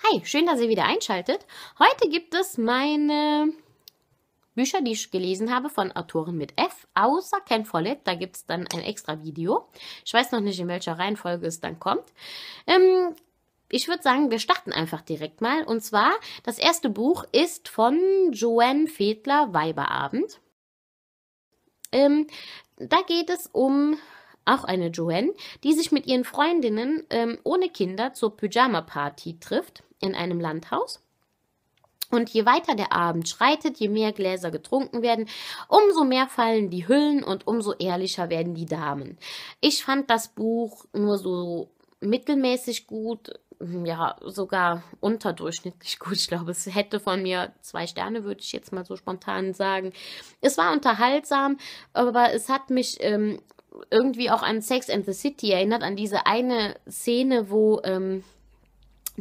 Hi, schön, dass ihr wieder einschaltet. Heute gibt es meine Bücher, die ich gelesen habe von Autoren mit F, außer Ken Follett. Da gibt es dann ein extra Video. Ich weiß noch nicht, in welcher Reihenfolge es dann kommt. Ähm, ich würde sagen, wir starten einfach direkt mal. Und zwar, das erste Buch ist von Joanne Fedler, Weiberabend. Ähm, da geht es um auch eine Joanne, die sich mit ihren Freundinnen ähm, ohne Kinder zur Pyjama-Party trifft in einem Landhaus. Und je weiter der Abend schreitet, je mehr Gläser getrunken werden, umso mehr fallen die Hüllen und umso ehrlicher werden die Damen. Ich fand das Buch nur so mittelmäßig gut, hm, ja, sogar unterdurchschnittlich gut. Ich glaube, es hätte von mir zwei Sterne, würde ich jetzt mal so spontan sagen. Es war unterhaltsam, aber es hat mich ähm, irgendwie auch an Sex and the City erinnert, an diese eine Szene, wo ähm,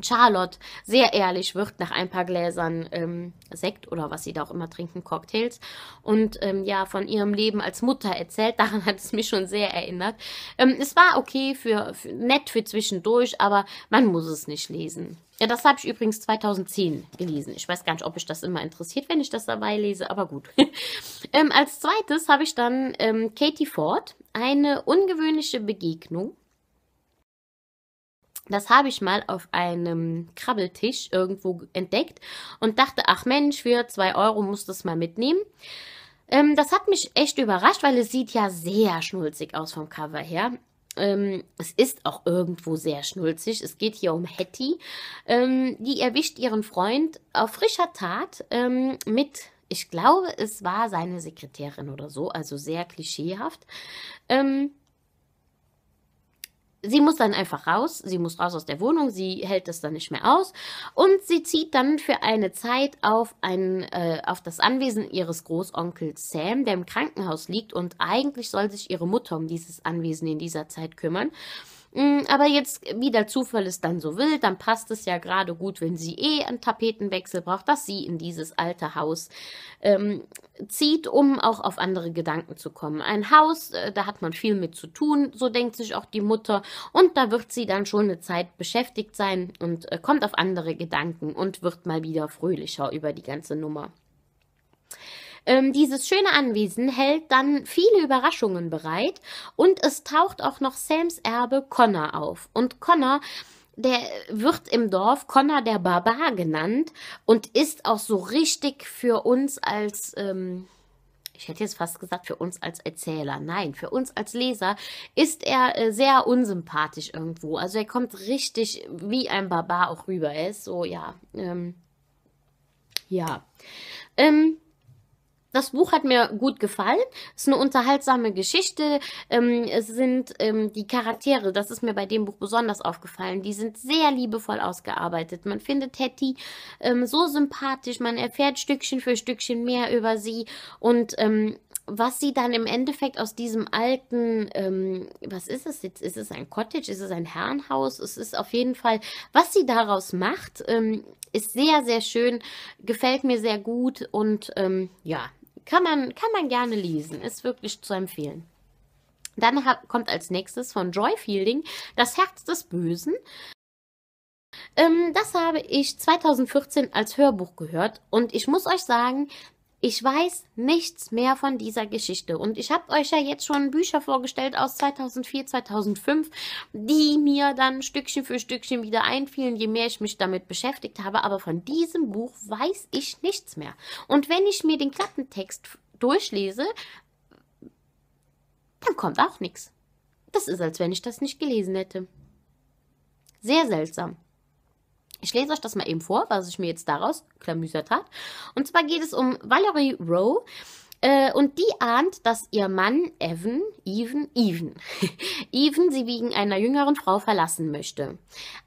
Charlotte sehr ehrlich wird nach ein paar Gläsern ähm, Sekt oder was sie da auch immer trinken, Cocktails und ähm, ja von ihrem Leben als Mutter erzählt. Daran hat es mich schon sehr erinnert. Ähm, es war okay für, für nett für zwischendurch, aber man muss es nicht lesen. Ja, das habe ich übrigens 2010 gelesen. Ich weiß gar nicht, ob ich das immer interessiert, wenn ich das dabei lese, aber gut. ähm, als zweites habe ich dann ähm, Katie Ford eine ungewöhnliche Begegnung. Das habe ich mal auf einem Krabbeltisch irgendwo entdeckt und dachte, ach Mensch, für 2 Euro muss das mal mitnehmen. Ähm, das hat mich echt überrascht, weil es sieht ja sehr schnulzig aus vom Cover her. Ähm, es ist auch irgendwo sehr schnulzig. Es geht hier um Hetty. Ähm, die erwischt ihren Freund auf frischer Tat ähm, mit ich glaube, es war seine Sekretärin oder so, also sehr klischeehaft. Ähm, sie muss dann einfach raus, sie muss raus aus der Wohnung, sie hält das dann nicht mehr aus und sie zieht dann für eine Zeit auf, ein, äh, auf das Anwesen ihres Großonkels Sam, der im Krankenhaus liegt und eigentlich soll sich ihre Mutter um dieses Anwesen in dieser Zeit kümmern. Mm, aber jetzt, wie der Zufall es dann so will, dann passt es ja gerade gut, wenn sie eh einen Tapetenwechsel braucht, dass sie in dieses alte Haus ähm, zieht, um auch auf andere Gedanken zu kommen. Ein Haus, äh, da hat man viel mit zu tun, so denkt sich auch die Mutter. Und da wird sie dann schon eine Zeit beschäftigt sein und äh, kommt auf andere Gedanken und wird mal wieder fröhlicher über die ganze Nummer. Ähm, dieses schöne Anwesen hält dann viele Überraschungen bereit und es taucht auch noch Sams Erbe Connor auf. Und Connor der wird im Dorf Connor der Barbar genannt und ist auch so richtig für uns als, ähm, ich hätte jetzt fast gesagt, für uns als Erzähler, nein, für uns als Leser ist er äh, sehr unsympathisch irgendwo. Also er kommt richtig wie ein Barbar auch rüber. Er ist so, ja, ähm, ja. Ähm, das Buch hat mir gut gefallen. Es ist eine unterhaltsame Geschichte. Ähm, es sind ähm, die Charaktere, das ist mir bei dem Buch besonders aufgefallen, die sind sehr liebevoll ausgearbeitet. Man findet Hetty ähm, so sympathisch, man erfährt Stückchen für Stückchen mehr über sie und ähm, was sie dann im Endeffekt aus diesem alten, ähm, was ist es jetzt? Ist es ein Cottage? Ist es ein Herrenhaus? Es ist auf jeden Fall, was sie daraus macht, ähm, ist sehr, sehr schön, gefällt mir sehr gut und ähm, ja, kann man, kann man gerne lesen, ist wirklich zu empfehlen. Dann hat, kommt als nächstes von Joy Fielding Das Herz des Bösen. Ähm, das habe ich 2014 als Hörbuch gehört und ich muss euch sagen, ich weiß nichts mehr von dieser Geschichte. Und ich habe euch ja jetzt schon Bücher vorgestellt aus 2004, 2005, die mir dann Stückchen für Stückchen wieder einfielen, je mehr ich mich damit beschäftigt habe. Aber von diesem Buch weiß ich nichts mehr. Und wenn ich mir den Klappentext durchlese, dann kommt auch nichts. Das ist, als wenn ich das nicht gelesen hätte. Sehr seltsam. Ich lese euch das mal eben vor, was ich mir jetzt daraus klamüsert hat. Und zwar geht es um Valerie Rowe. Äh, und die ahnt, dass ihr Mann Evan, Even, Even, Even sie wegen einer jüngeren Frau verlassen möchte.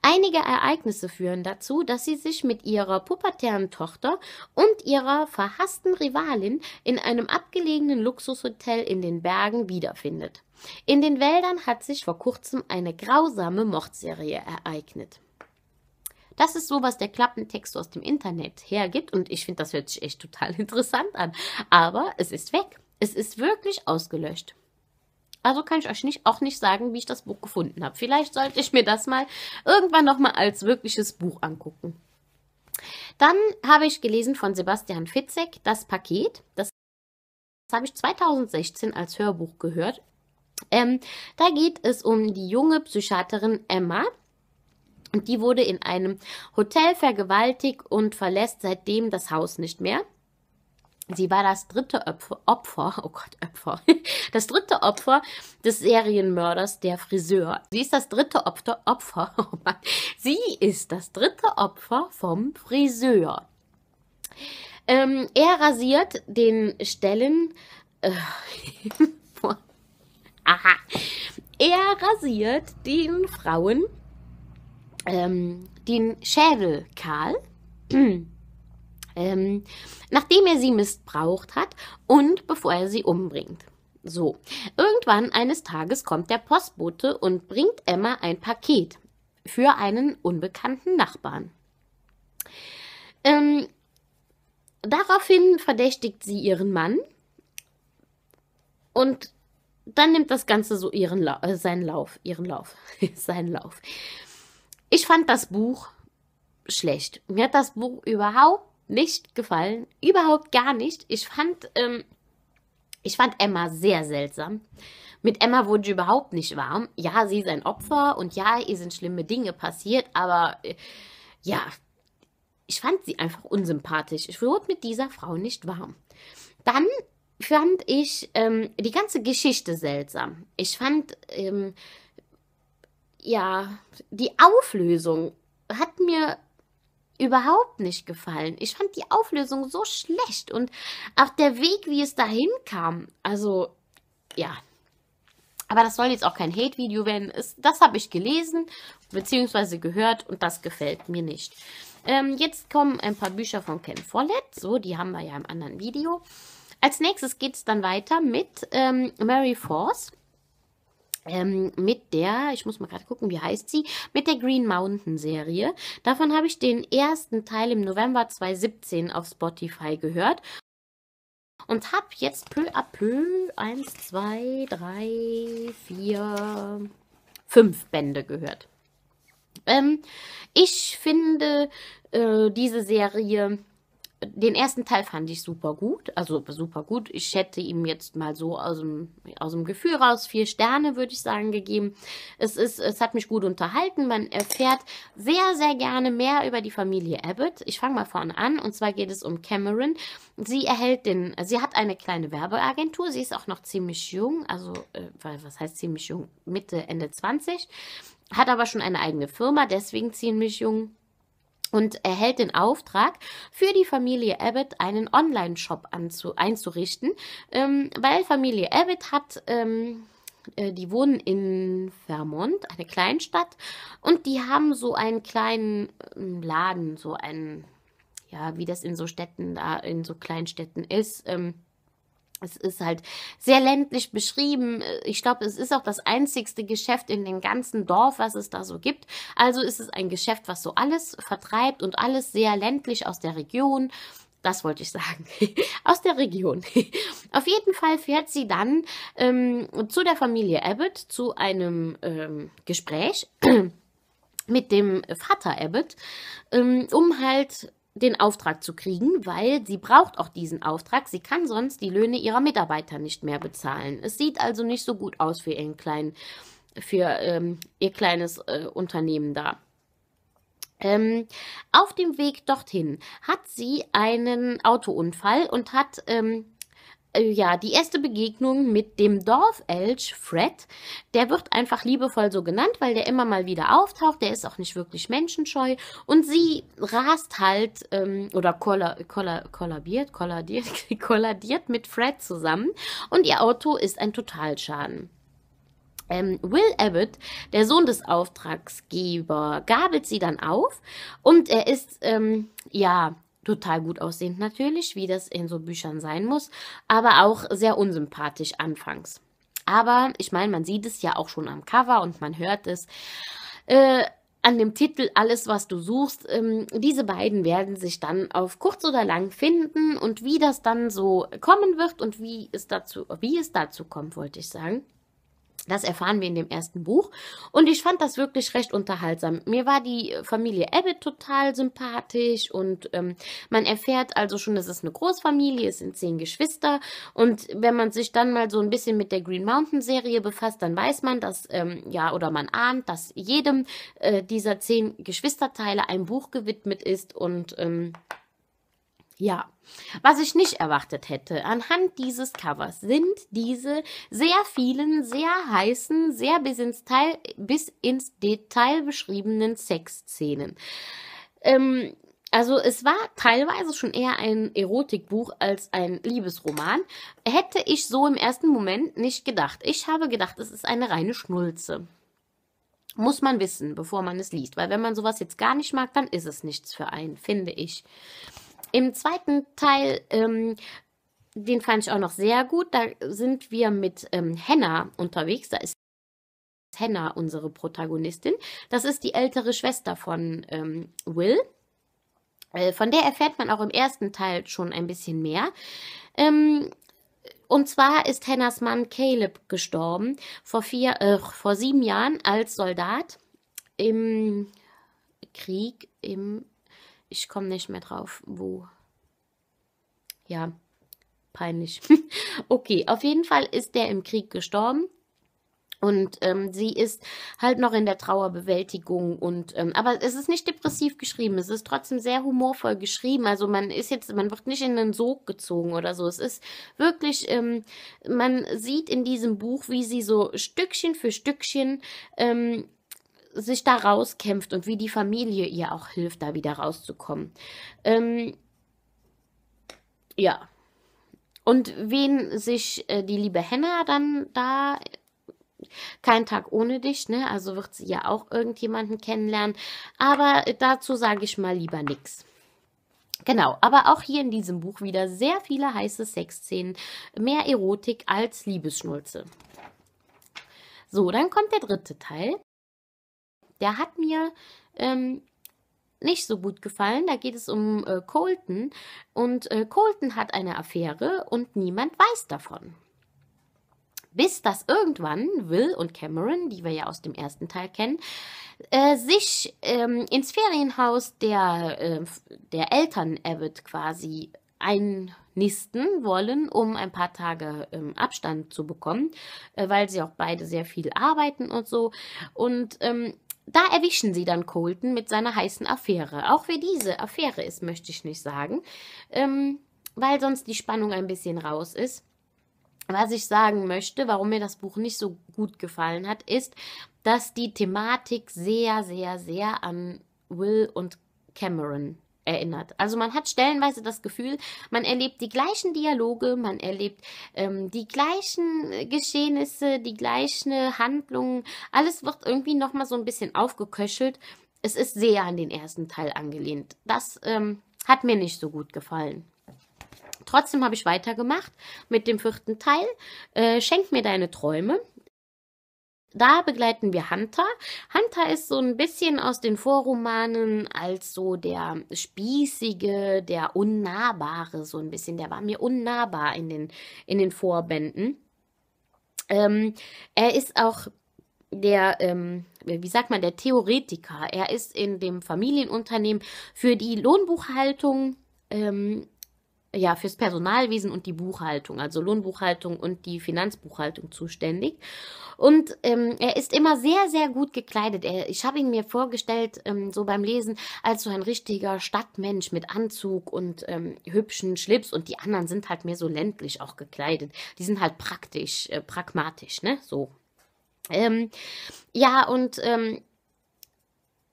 Einige Ereignisse führen dazu, dass sie sich mit ihrer pubertären Tochter und ihrer verhassten Rivalin in einem abgelegenen Luxushotel in den Bergen wiederfindet. In den Wäldern hat sich vor kurzem eine grausame Mordserie ereignet. Das ist so, was der Klappentext aus dem Internet hergibt und ich finde, das hört sich echt total interessant an. Aber es ist weg. Es ist wirklich ausgelöscht. Also kann ich euch nicht, auch nicht sagen, wie ich das Buch gefunden habe. Vielleicht sollte ich mir das mal irgendwann nochmal als wirkliches Buch angucken. Dann habe ich gelesen von Sebastian Fitzek das Paket. Das habe ich 2016 als Hörbuch gehört. Ähm, da geht es um die junge Psychiaterin Emma, und die wurde in einem Hotel vergewaltigt und verlässt seitdem das Haus nicht mehr. Sie war das dritte Opfer, oh Gott, Opfer, das dritte Opfer des Serienmörders, der Friseur. Sie ist das dritte Opfer, Opfer, oh sie ist das dritte Opfer vom Friseur. Ähm, er rasiert den Stellen, äh, aha, er rasiert den Frauen ähm, den Schädel kahl, ähm, nachdem er sie missbraucht hat und bevor er sie umbringt. So, irgendwann eines Tages kommt der Postbote und bringt Emma ein Paket für einen unbekannten Nachbarn. Ähm, daraufhin verdächtigt sie ihren Mann und dann nimmt das Ganze so ihren La äh, seinen Lauf, ihren Lauf, seinen Lauf. Ich fand das Buch schlecht. Mir hat das Buch überhaupt nicht gefallen. Überhaupt gar nicht. Ich fand, ähm, ich fand Emma sehr seltsam. Mit Emma wurde ich überhaupt nicht warm. Ja, sie ist ein Opfer und ja, ihr sind schlimme Dinge passiert, aber äh, ja, ich fand sie einfach unsympathisch. Ich wurde mit dieser Frau nicht warm. Dann fand ich ähm, die ganze Geschichte seltsam. Ich fand ähm, ja, die Auflösung hat mir überhaupt nicht gefallen. Ich fand die Auflösung so schlecht und auch der Weg, wie es dahin kam. Also, ja. Aber das soll jetzt auch kein Hate-Video werden. Das habe ich gelesen bzw. gehört und das gefällt mir nicht. Ähm, jetzt kommen ein paar Bücher von Ken Follett. So, die haben wir ja im anderen Video. Als nächstes geht es dann weiter mit ähm, Mary Force ähm, mit der, ich muss mal gerade gucken, wie heißt sie, mit der Green Mountain Serie. Davon habe ich den ersten Teil im November 2017 auf Spotify gehört und habe jetzt peu à peu 1, 2, 3, 4, 5 Bände gehört. Ähm, ich finde äh, diese Serie den ersten Teil fand ich super gut. Also super gut. Ich hätte ihm jetzt mal so aus dem, aus dem Gefühl raus vier Sterne, würde ich sagen, gegeben. Es, ist, es hat mich gut unterhalten. Man erfährt sehr, sehr gerne mehr über die Familie Abbott. Ich fange mal vorne an. Und zwar geht es um Cameron. Sie erhält den, sie hat eine kleine Werbeagentur. Sie ist auch noch ziemlich jung. Also, äh, was heißt ziemlich jung? Mitte, Ende 20. Hat aber schon eine eigene Firma, deswegen ziemlich jung und erhält den Auftrag, für die Familie Abbott einen Online-Shop einzurichten, ähm, weil Familie Abbott hat. Ähm, äh, die wohnen in Vermont, eine Kleinstadt, und die haben so einen kleinen ähm, Laden, so einen, ja, wie das in so Städten da, in so Kleinstädten ist, ähm, es ist halt sehr ländlich beschrieben. Ich glaube, es ist auch das einzigste Geschäft in dem ganzen Dorf, was es da so gibt. Also ist es ein Geschäft, was so alles vertreibt und alles sehr ländlich aus der Region. Das wollte ich sagen. Aus der Region. Auf jeden Fall fährt sie dann ähm, zu der Familie Abbott zu einem ähm, Gespräch mit dem Vater Abbott, ähm, um halt den Auftrag zu kriegen, weil sie braucht auch diesen Auftrag. Sie kann sonst die Löhne ihrer Mitarbeiter nicht mehr bezahlen. Es sieht also nicht so gut aus für ihren kleinen, für ähm, ihr kleines äh, Unternehmen da. Ähm, auf dem Weg dorthin hat sie einen Autounfall und hat ähm, äh, ja, die erste Begegnung mit dem Dorfelch Fred, der wird einfach liebevoll so genannt, weil der immer mal wieder auftaucht, der ist auch nicht wirklich menschenscheu und sie rast halt ähm, oder kolla, kolla, kollabiert, kolladiert, kolladiert mit Fred zusammen und ihr Auto ist ein Totalschaden. Ähm, Will Abbott, der Sohn des Auftragsgeber, gabelt sie dann auf und er ist, ähm, ja, total gut aussehend natürlich, wie das in so Büchern sein muss, aber auch sehr unsympathisch anfangs. Aber ich meine, man sieht es ja auch schon am Cover und man hört es. Äh, an dem Titel Alles, was du suchst, ähm, diese beiden werden sich dann auf kurz oder lang finden und wie das dann so kommen wird und wie es dazu, wie es dazu kommt, wollte ich sagen, das erfahren wir in dem ersten Buch. Und ich fand das wirklich recht unterhaltsam. Mir war die Familie Abbott total sympathisch und ähm, man erfährt also schon, das ist eine Großfamilie, es sind zehn Geschwister. Und wenn man sich dann mal so ein bisschen mit der Green Mountain Serie befasst, dann weiß man, dass, ähm, ja, oder man ahnt, dass jedem äh, dieser zehn Geschwisterteile ein Buch gewidmet ist und, ähm, ja, was ich nicht erwartet hätte, anhand dieses Covers sind diese sehr vielen, sehr heißen, sehr bis ins, Teil, bis ins Detail beschriebenen Sexszenen. Ähm, also es war teilweise schon eher ein Erotikbuch als ein Liebesroman. Hätte ich so im ersten Moment nicht gedacht. Ich habe gedacht, es ist eine reine Schnulze. Muss man wissen, bevor man es liest. Weil wenn man sowas jetzt gar nicht mag, dann ist es nichts für einen, finde ich. Im zweiten Teil, ähm, den fand ich auch noch sehr gut. Da sind wir mit ähm, Henna unterwegs. Da ist Henna unsere Protagonistin. Das ist die ältere Schwester von ähm, Will. Äh, von der erfährt man auch im ersten Teil schon ein bisschen mehr. Ähm, und zwar ist Hennas Mann Caleb gestorben vor, vier, äh, vor sieben Jahren als Soldat im Krieg im ich komme nicht mehr drauf, wo. Ja, peinlich. okay, auf jeden Fall ist der im Krieg gestorben. Und ähm, sie ist halt noch in der Trauerbewältigung und ähm, aber es ist nicht depressiv geschrieben, es ist trotzdem sehr humorvoll geschrieben. Also man ist jetzt, man wird nicht in den Sog gezogen oder so. Es ist wirklich, ähm, man sieht in diesem Buch, wie sie so Stückchen für Stückchen ähm, sich da rauskämpft und wie die Familie ihr auch hilft, da wieder rauszukommen. Ähm, ja. Und wen sich äh, die liebe Henna dann da kein Tag ohne dich, ne? Also wird sie ja auch irgendjemanden kennenlernen. Aber dazu sage ich mal lieber nichts. Genau, aber auch hier in diesem Buch wieder sehr viele heiße Sexszenen, mehr Erotik als Liebesschnulze. So, dann kommt der dritte Teil. Der hat mir ähm, nicht so gut gefallen. Da geht es um äh, Colton. Und äh, Colton hat eine Affäre und niemand weiß davon. Bis das irgendwann Will und Cameron, die wir ja aus dem ersten Teil kennen, äh, sich ähm, ins Ferienhaus der, äh, der Eltern Abbott quasi einnisten wollen, um ein paar Tage ähm, Abstand zu bekommen, äh, weil sie auch beide sehr viel arbeiten und so. Und ähm, da erwischen sie dann Colton mit seiner heißen Affäre. Auch wer diese Affäre ist, möchte ich nicht sagen, ähm, weil sonst die Spannung ein bisschen raus ist. Was ich sagen möchte, warum mir das Buch nicht so gut gefallen hat, ist, dass die Thematik sehr, sehr, sehr an Will und Cameron erinnert. Also man hat stellenweise das Gefühl, man erlebt die gleichen Dialoge, man erlebt ähm, die gleichen Geschehnisse, die gleichen Handlungen. Alles wird irgendwie nochmal so ein bisschen aufgeköchelt. Es ist sehr an den ersten Teil angelehnt. Das ähm, hat mir nicht so gut gefallen. Trotzdem habe ich weitergemacht mit dem vierten Teil. Äh, Schenk mir deine Träume da begleiten wir Hunter. Hunter ist so ein bisschen aus den Vorromanen als so der spießige, der unnahbare, so ein bisschen. Der war mir unnahbar in den, in den Vorbänden. Ähm, er ist auch der, ähm, wie sagt man, der Theoretiker. Er ist in dem Familienunternehmen für die Lohnbuchhaltung ähm, ja, fürs Personalwesen und die Buchhaltung, also Lohnbuchhaltung und die Finanzbuchhaltung zuständig. Und ähm, er ist immer sehr, sehr gut gekleidet. Er, ich habe ihn mir vorgestellt, ähm, so beim Lesen, als so ein richtiger Stadtmensch mit Anzug und ähm, hübschen Schlips. Und die anderen sind halt mehr so ländlich auch gekleidet. Die sind halt praktisch, äh, pragmatisch, ne? So. Ähm, ja, und ähm,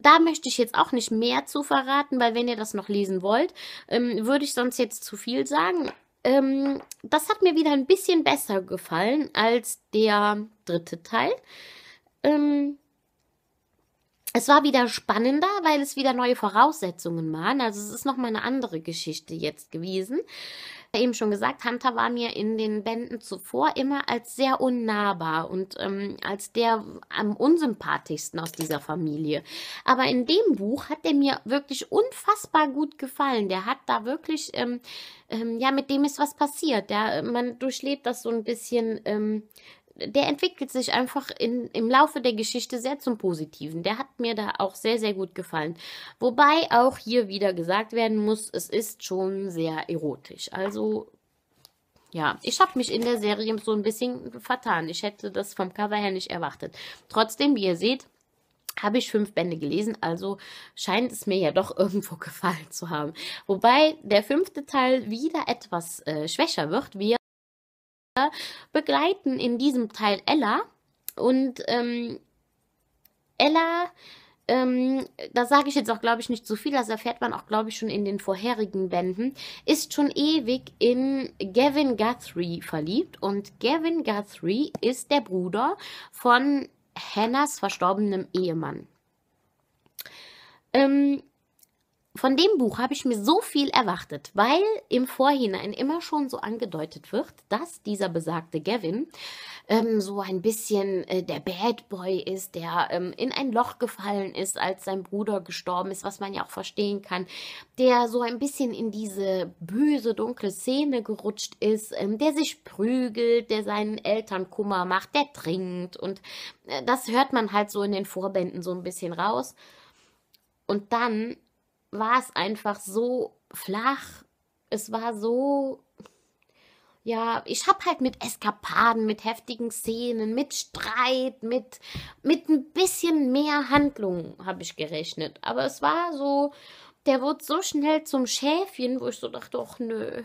da möchte ich jetzt auch nicht mehr zu verraten, weil wenn ihr das noch lesen wollt, ähm, würde ich sonst jetzt zu viel sagen. Ähm, das hat mir wieder ein bisschen besser gefallen als der dritte Teil. Ähm, es war wieder spannender, weil es wieder neue Voraussetzungen waren. Also es ist nochmal eine andere Geschichte jetzt gewesen eben schon gesagt, Hunter war mir in den Bänden zuvor immer als sehr unnahbar und ähm, als der am unsympathischsten aus dieser Familie. Aber in dem Buch hat der mir wirklich unfassbar gut gefallen. Der hat da wirklich, ähm, ähm, ja, mit dem ist was passiert. Der, man durchlebt das so ein bisschen ähm, der entwickelt sich einfach in, im Laufe der Geschichte sehr zum Positiven. Der hat mir da auch sehr, sehr gut gefallen. Wobei auch hier wieder gesagt werden muss, es ist schon sehr erotisch. Also, ja, ich habe mich in der Serie so ein bisschen vertan. Ich hätte das vom Cover her nicht erwartet. Trotzdem, wie ihr seht, habe ich fünf Bände gelesen, also scheint es mir ja doch irgendwo gefallen zu haben. Wobei der fünfte Teil wieder etwas äh, schwächer wird. Wir begleiten in diesem Teil Ella. Und ähm, Ella, ähm, da sage ich jetzt auch, glaube ich, nicht so viel, das erfährt man auch, glaube ich, schon in den vorherigen Bänden, ist schon ewig in Gavin Guthrie verliebt. Und Gavin Guthrie ist der Bruder von Hannahs verstorbenem Ehemann. Ähm, von dem Buch habe ich mir so viel erwartet, weil im Vorhinein immer schon so angedeutet wird, dass dieser besagte Gavin ähm, so ein bisschen äh, der Bad Boy ist, der ähm, in ein Loch gefallen ist, als sein Bruder gestorben ist, was man ja auch verstehen kann, der so ein bisschen in diese böse, dunkle Szene gerutscht ist, ähm, der sich prügelt, der seinen Eltern Kummer macht, der trinkt und äh, das hört man halt so in den Vorbänden so ein bisschen raus. Und dann war es einfach so flach. Es war so. Ja, ich habe halt mit Eskapaden, mit heftigen Szenen, mit Streit, mit, mit ein bisschen mehr Handlung habe ich gerechnet. Aber es war so, der wurde so schnell zum Schäfchen, wo ich so dachte, ach nö,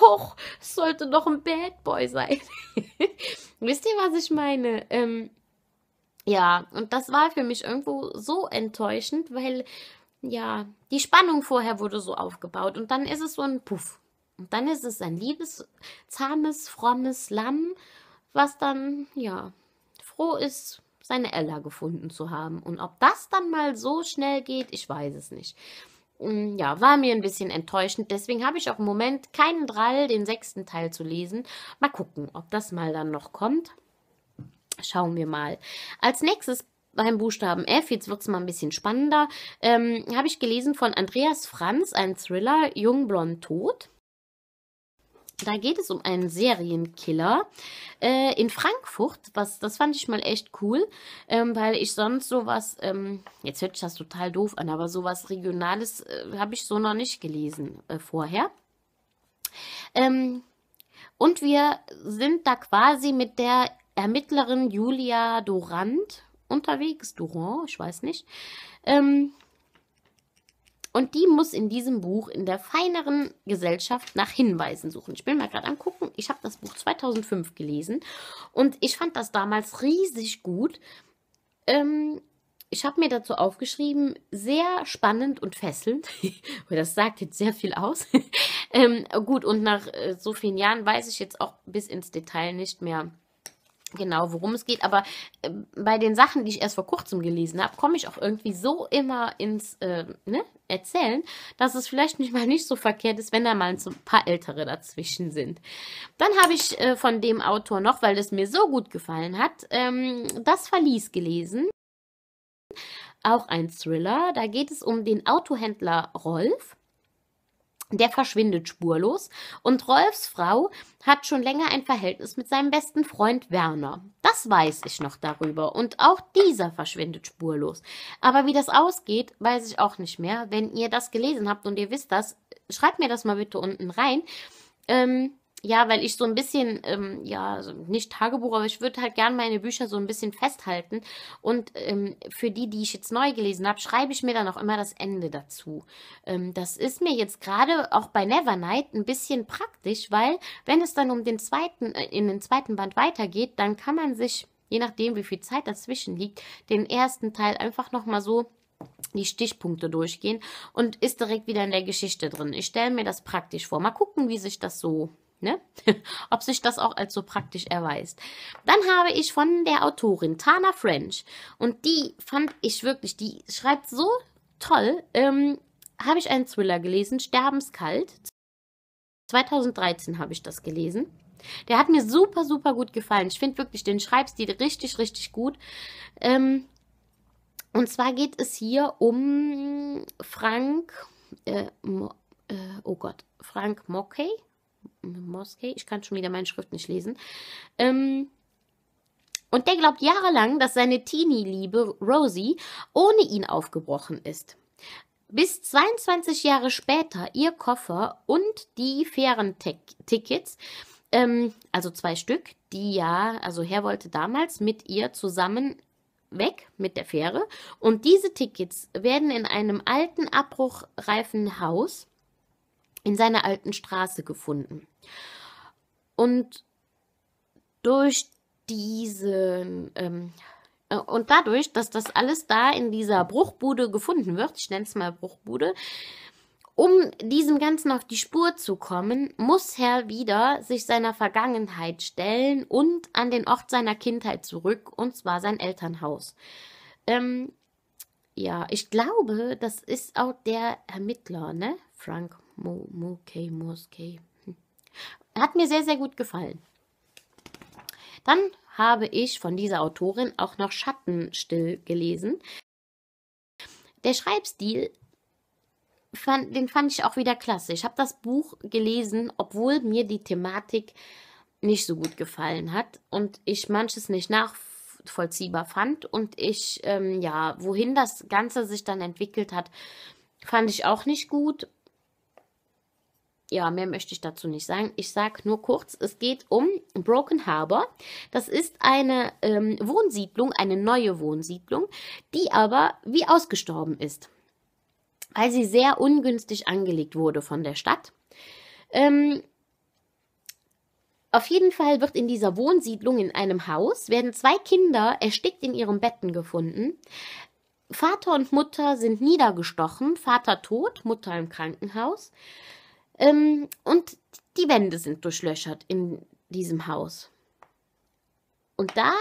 hoch, es sollte doch ein Bad Boy sein. Wisst ihr, was ich meine? Ähm, ja, und das war für mich irgendwo so enttäuschend, weil ja, die Spannung vorher wurde so aufgebaut und dann ist es so ein Puff. Und dann ist es ein liebes, zahmes, frommes Lamm, was dann, ja, froh ist, seine Ella gefunden zu haben. Und ob das dann mal so schnell geht, ich weiß es nicht. Mm, ja, war mir ein bisschen enttäuschend. Deswegen habe ich auch im Moment keinen Drall, den sechsten Teil zu lesen. Mal gucken, ob das mal dann noch kommt. Schauen wir mal. Als nächstes beim Buchstaben F, jetzt wird es mal ein bisschen spannender, ähm, habe ich gelesen von Andreas Franz, ein Thriller, Jungblond Blond, Tot. Da geht es um einen Serienkiller äh, in Frankfurt. Was, das fand ich mal echt cool, ähm, weil ich sonst sowas, ähm, jetzt hört sich das total doof an, aber sowas Regionales äh, habe ich so noch nicht gelesen äh, vorher. Ähm, und wir sind da quasi mit der Ermittlerin Julia Dorant unterwegs, Durand, ich weiß nicht. Ähm, und die muss in diesem Buch in der feineren Gesellschaft nach Hinweisen suchen. Ich bin mal gerade angucken. Ich habe das Buch 2005 gelesen und ich fand das damals riesig gut. Ähm, ich habe mir dazu aufgeschrieben, sehr spannend und fesselnd. das sagt jetzt sehr viel aus. ähm, gut, und nach äh, so vielen Jahren weiß ich jetzt auch bis ins Detail nicht mehr, genau, worum es geht. Aber ähm, bei den Sachen, die ich erst vor kurzem gelesen habe, komme ich auch irgendwie so immer ins äh, ne, Erzählen, dass es vielleicht nicht mal nicht so verkehrt ist, wenn da mal ein paar ältere dazwischen sind. Dann habe ich äh, von dem Autor noch, weil es mir so gut gefallen hat, ähm, das Verlies gelesen. Auch ein Thriller. Da geht es um den Autohändler Rolf der verschwindet spurlos und Rolfs Frau hat schon länger ein Verhältnis mit seinem besten Freund Werner. Das weiß ich noch darüber und auch dieser verschwindet spurlos. Aber wie das ausgeht, weiß ich auch nicht mehr. Wenn ihr das gelesen habt und ihr wisst das, schreibt mir das mal bitte unten rein. Ähm, ja, weil ich so ein bisschen, ähm, ja, nicht Tagebuch, aber ich würde halt gern meine Bücher so ein bisschen festhalten. Und ähm, für die, die ich jetzt neu gelesen habe, schreibe ich mir dann auch immer das Ende dazu. Ähm, das ist mir jetzt gerade auch bei Nevernight ein bisschen praktisch, weil wenn es dann um den zweiten, äh, in den zweiten Band weitergeht, dann kann man sich, je nachdem wie viel Zeit dazwischen liegt, den ersten Teil einfach nochmal so die Stichpunkte durchgehen und ist direkt wieder in der Geschichte drin. Ich stelle mir das praktisch vor. Mal gucken, wie sich das so Ne? Ob sich das auch als so praktisch erweist. Dann habe ich von der Autorin Tana French und die fand ich wirklich, die schreibt so toll, ähm, habe ich einen Thriller gelesen, Sterbenskalt. 2013 habe ich das gelesen. Der hat mir super, super gut gefallen. Ich finde wirklich den Schreibstil richtig, richtig gut. Ähm, und zwar geht es hier um Frank, äh, äh, oh Gott, Frank Mockey. Moskei, ich kann schon wieder meine Schrift nicht lesen. Ähm, und der glaubt jahrelang, dass seine Teenie-Liebe Rosie ohne ihn aufgebrochen ist. Bis 22 Jahre später ihr Koffer und die Fährentickets, ähm, also zwei Stück, die ja, also Herr wollte damals mit ihr zusammen weg mit der Fähre. Und diese Tickets werden in einem alten, abbruchreifen Haus in seiner alten Straße gefunden. Und durch diesen ähm, äh, und dadurch, dass das alles da in dieser Bruchbude gefunden wird, ich nenne es mal Bruchbude, um diesem Ganzen auf die Spur zu kommen, muss Herr wieder sich seiner Vergangenheit stellen und an den Ort seiner Kindheit zurück, und zwar sein Elternhaus. Ähm, ja, ich glaube, das ist auch der Ermittler, ne? Frank Mo, Mo, K, Mos, Kay. Hm. Hat mir sehr, sehr gut gefallen. Dann habe ich von dieser Autorin auch noch Schattenstill gelesen. Der Schreibstil, fand, den fand ich auch wieder klasse. Ich habe das Buch gelesen, obwohl mir die Thematik nicht so gut gefallen hat und ich manches nicht nachvollziehbar fand. Und ich, ähm, ja, wohin das Ganze sich dann entwickelt hat, fand ich auch nicht gut ja, mehr möchte ich dazu nicht sagen. Ich sage nur kurz, es geht um Broken Harbor. Das ist eine ähm, Wohnsiedlung, eine neue Wohnsiedlung, die aber wie ausgestorben ist, weil sie sehr ungünstig angelegt wurde von der Stadt. Ähm, auf jeden Fall wird in dieser Wohnsiedlung in einem Haus werden zwei Kinder erstickt in ihren Betten gefunden. Vater und Mutter sind niedergestochen, Vater tot, Mutter im Krankenhaus. Ähm, und die Wände sind durchlöchert in diesem Haus. Und da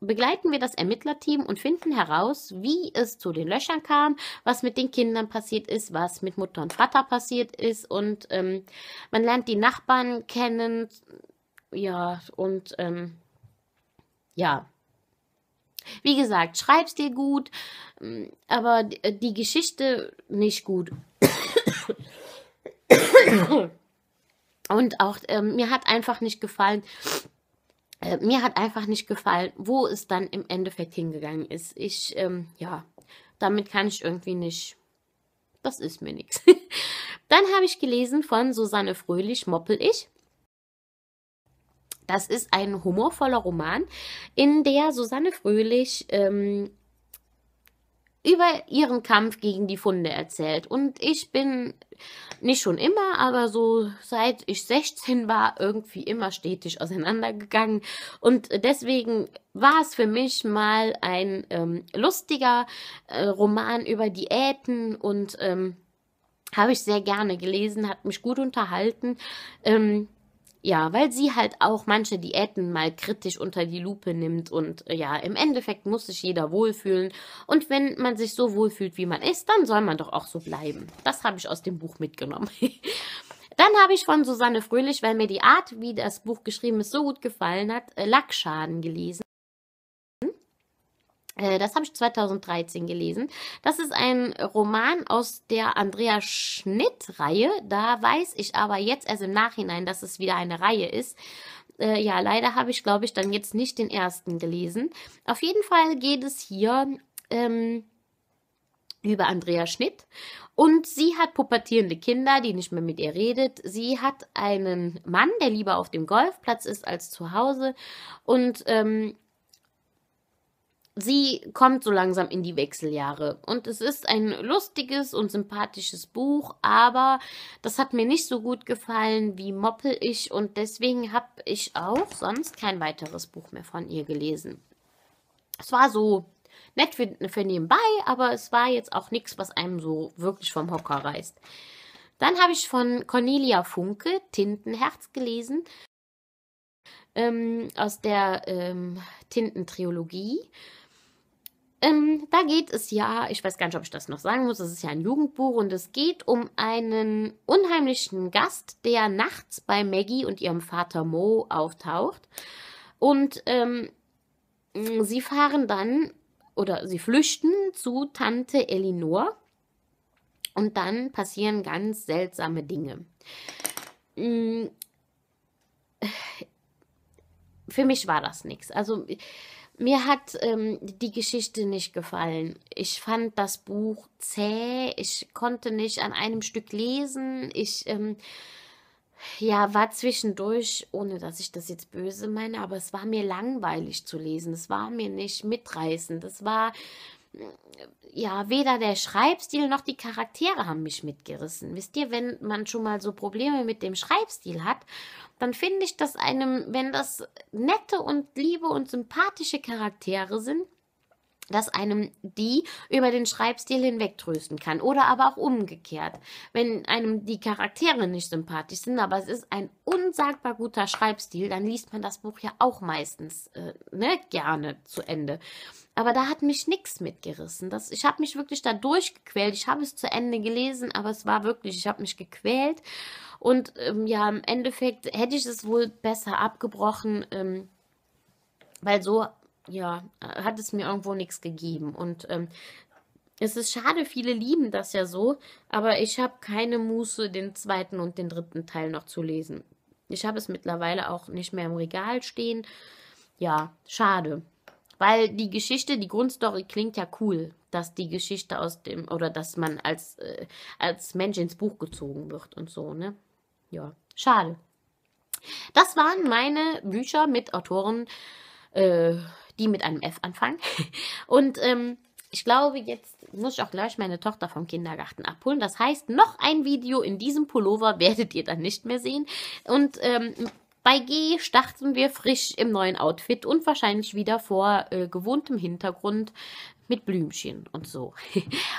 begleiten wir das Ermittlerteam und finden heraus, wie es zu den Löchern kam, was mit den Kindern passiert ist, was mit Mutter und Vater passiert ist. Und ähm, man lernt die Nachbarn kennen. Ja, und ähm, ja. Wie gesagt, schreib's dir gut, ähm, aber äh, die Geschichte nicht gut. Und auch äh, mir hat einfach nicht gefallen, äh, mir hat einfach nicht gefallen, wo es dann im Endeffekt hingegangen ist. Ich, ähm, ja, damit kann ich irgendwie nicht. Das ist mir nichts. Dann habe ich gelesen von Susanne Fröhlich, Moppel ich. Das ist ein humorvoller Roman, in der Susanne Fröhlich ähm, über ihren Kampf gegen die Funde erzählt. Und ich bin nicht schon immer, aber so seit ich 16 war, irgendwie immer stetig auseinandergegangen. Und deswegen war es für mich mal ein ähm, lustiger äh, Roman über Diäten und ähm, habe ich sehr gerne gelesen, hat mich gut unterhalten. Ähm, ja, weil sie halt auch manche Diäten mal kritisch unter die Lupe nimmt und äh, ja, im Endeffekt muss sich jeder wohlfühlen. Und wenn man sich so wohlfühlt, wie man ist, dann soll man doch auch so bleiben. Das habe ich aus dem Buch mitgenommen. Dann habe ich von Susanne Fröhlich, weil mir die Art, wie das Buch geschrieben ist, so gut gefallen hat, äh, Lackschaden gelesen. Äh, das habe ich 2013 gelesen. Das ist ein Roman aus der Andrea Schnitt-Reihe. Da weiß ich aber jetzt erst im Nachhinein, dass es wieder eine Reihe ist. Äh, ja, leider habe ich, glaube ich, dann jetzt nicht den ersten gelesen. Auf jeden Fall geht es hier ähm, über Andrea Schnitt. Und sie hat pubertierende Kinder, die nicht mehr mit ihr redet. Sie hat einen Mann, der lieber auf dem Golfplatz ist als zu Hause. Und ähm, sie kommt so langsam in die Wechseljahre. Und es ist ein lustiges und sympathisches Buch, aber das hat mir nicht so gut gefallen wie Moppel ich und deswegen habe ich auch sonst kein weiteres Buch mehr von ihr gelesen. Es war so nett für, für nebenbei, aber es war jetzt auch nichts, was einem so wirklich vom Hocker reißt. Dann habe ich von Cornelia Funke Tintenherz gelesen. Ähm, aus der ähm, Tintentriologie. Ähm, da geht es ja, ich weiß gar nicht, ob ich das noch sagen muss, es ist ja ein Jugendbuch und es geht um einen unheimlichen Gast, der nachts bei Maggie und ihrem Vater Mo auftaucht. Und ähm, sie fahren dann oder sie flüchten zu Tante Elinor und dann passieren ganz seltsame Dinge. Mm. Für mich war das nichts. Also mir hat ähm, die Geschichte nicht gefallen. Ich fand das Buch zäh. Ich konnte nicht an einem Stück lesen. Ich ähm, ja, war zwischendurch, ohne dass ich das jetzt böse meine, aber es war mir langweilig zu lesen. Es war mir nicht mitreißend. Es war ja, weder der Schreibstil noch die Charaktere haben mich mitgerissen. Wisst ihr, wenn man schon mal so Probleme mit dem Schreibstil hat, dann finde ich, dass einem, wenn das nette und liebe und sympathische Charaktere sind, dass einem die über den Schreibstil hinwegtrösten kann. Oder aber auch umgekehrt. Wenn einem die Charaktere nicht sympathisch sind, aber es ist ein unsagbar guter Schreibstil, dann liest man das Buch ja auch meistens äh, ne, gerne zu Ende. Aber da hat mich nichts mitgerissen. Das, ich habe mich wirklich da durchgequält. Ich habe es zu Ende gelesen, aber es war wirklich, ich habe mich gequält. Und ähm, ja, im Endeffekt hätte ich es wohl besser abgebrochen, ähm, weil so, ja, hat es mir irgendwo nichts gegeben. Und ähm, es ist schade, viele lieben das ja so, aber ich habe keine Muße, den zweiten und den dritten Teil noch zu lesen. Ich habe es mittlerweile auch nicht mehr im Regal stehen. Ja, schade. Weil die Geschichte, die Grundstory klingt ja cool, dass die Geschichte aus dem, oder dass man als, äh, als Mensch ins Buch gezogen wird und so, ne? Ja, schade. Das waren meine Bücher mit Autoren, äh, die mit einem F anfangen. Und ähm, ich glaube, jetzt muss ich auch gleich meine Tochter vom Kindergarten abholen. Das heißt, noch ein Video in diesem Pullover werdet ihr dann nicht mehr sehen. Und ähm, bei G starten wir frisch im neuen Outfit und wahrscheinlich wieder vor äh, gewohntem Hintergrund mit Blümchen und so.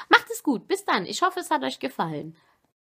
Macht es gut, bis dann. Ich hoffe, es hat euch gefallen.